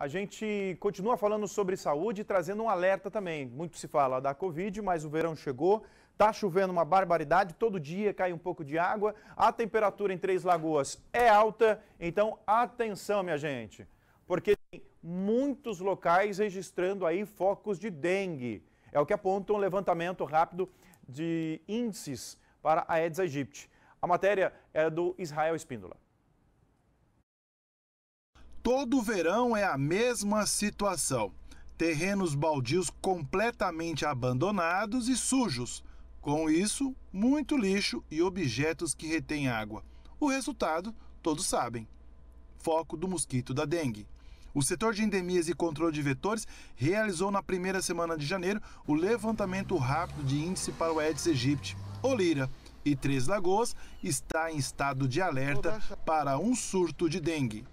A gente continua falando sobre saúde e trazendo um alerta também. Muito se fala da Covid, mas o verão chegou, está chovendo uma barbaridade, todo dia cai um pouco de água, a temperatura em Três Lagoas é alta, então atenção, minha gente, porque tem muitos locais registrando aí focos de dengue. É o que aponta um levantamento rápido de índices para a Aedes aegypti. A matéria é do Israel Espíndola. Todo verão é a mesma situação. Terrenos baldios completamente abandonados e sujos. Com isso, muito lixo e objetos que retêm água. O resultado, todos sabem. Foco do mosquito da dengue. O setor de endemias e controle de vetores realizou na primeira semana de janeiro o levantamento rápido de índice para o Aedes aegypti, ou Lira, e Três Lagoas está em estado de alerta para um surto de dengue.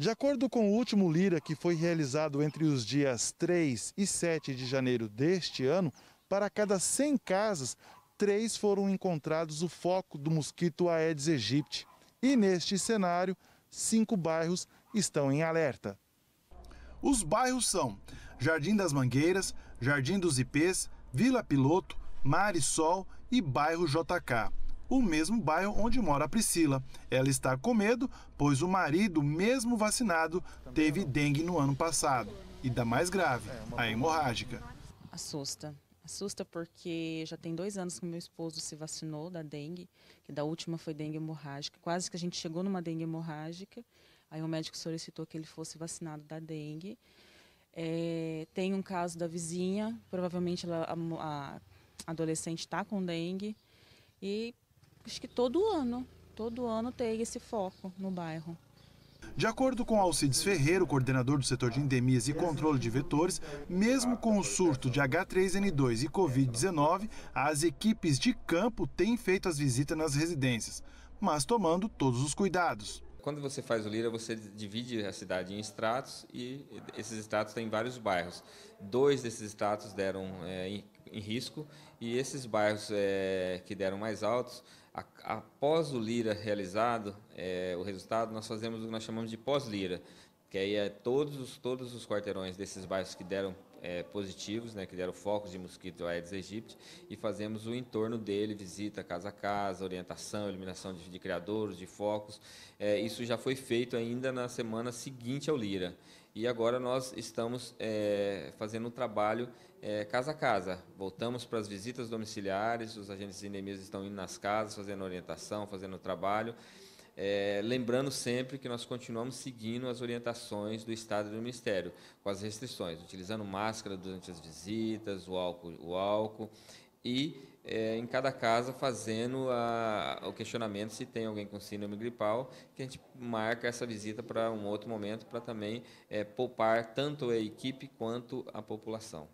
De acordo com o último Lira, que foi realizado entre os dias 3 e 7 de janeiro deste ano, para cada 100 casas, três foram encontrados o foco do mosquito Aedes aegypti. E neste cenário, cinco bairros estão em alerta. Os bairros são Jardim das Mangueiras, Jardim dos Ipês, Vila Piloto, Mar e Sol e Bairro JK o mesmo bairro onde mora a Priscila. Ela está com medo, pois o marido, mesmo vacinado, teve dengue no ano passado. E da mais grave, a hemorrágica. Assusta. Assusta porque já tem dois anos que meu esposo se vacinou da dengue, que da última foi dengue hemorrágica. Quase que a gente chegou numa dengue hemorrágica. Aí o médico solicitou que ele fosse vacinado da dengue. É, tem um caso da vizinha, provavelmente ela, a, a adolescente está com dengue. E acho que todo ano, todo ano tem esse foco no bairro. De acordo com Alcides Ferreira, coordenador do setor de endemias e controle de vetores, mesmo com o surto de H3N2 e Covid-19, as equipes de campo têm feito as visitas nas residências, mas tomando todos os cuidados. Quando você faz o Lira, você divide a cidade em estratos e esses estratos têm vários bairros. Dois desses estratos deram é, em risco e esses bairros é, que deram mais altos, a, após o Lira realizado, é, o resultado, nós fazemos o que nós chamamos de pós-Lira, que aí é todos os, todos os quarteirões desses bairros que deram é, positivos, né, que deram focos de mosquito Aedes aegypti, e fazemos o entorno dele, visita casa a casa, orientação, eliminação de, de criadouros, de focos. É, isso já foi feito ainda na semana seguinte ao Lira. E agora nós estamos é, fazendo um trabalho é, casa a casa. Voltamos para as visitas domiciliares, os agentes de endemias estão indo nas casas, fazendo orientação, fazendo trabalho é, lembrando sempre que nós continuamos seguindo as orientações do Estado e do Ministério, com as restrições, utilizando máscara durante as visitas, o álcool, o álcool e é, em cada casa fazendo a, o questionamento se tem alguém com síndrome gripal, que a gente marca essa visita para um outro momento para também é, poupar tanto a equipe quanto a população.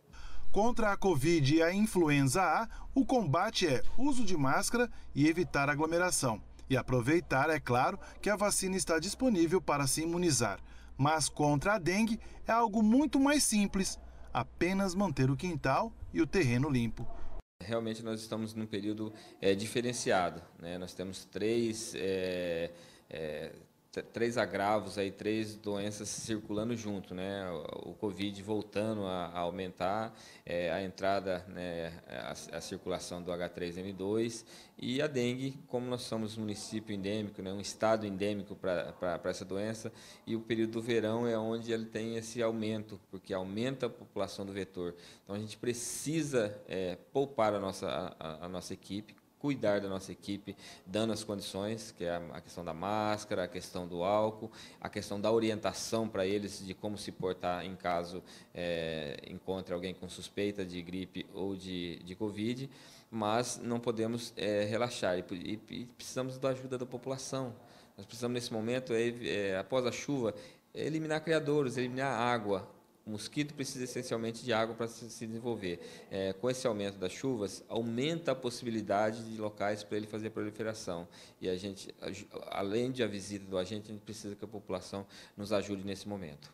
Contra a Covid e a influenza A, o combate é uso de máscara e evitar aglomeração. E aproveitar, é claro, que a vacina está disponível para se imunizar. Mas contra a dengue é algo muito mais simples: apenas manter o quintal e o terreno limpo. Realmente nós estamos num período é, diferenciado. Né? Nós temos três. É, é, três agravos aí, três doenças circulando junto, né? O, Covid voltando a, a aumentar, é, a entrada, né, a, a, circulação do H3N2 e a dengue, como nós somos um município endêmico, né, um estado endêmico para essa doença, e o período do verão é onde ele tem esse aumento, porque aumenta a população do vetor. Então a gente precisa é, poupar a nossa, a, a nossa equipe cuidar da nossa equipe, dando as condições, que é a questão da máscara, a questão do álcool, a questão da orientação para eles de como se portar em caso é, encontre alguém com suspeita de gripe ou de, de Covid, mas não podemos é, relaxar e, e, precisamos da ajuda da população. Nós precisamos, nesse momento, é, é após a chuva, eliminar criadores, eliminar água, o mosquito precisa essencialmente de água para se desenvolver. É, com esse aumento das chuvas, aumenta a possibilidade de locais para ele fazer proliferação. E a gente, além de a visita do agente, a gente precisa que a população nos ajude nesse momento.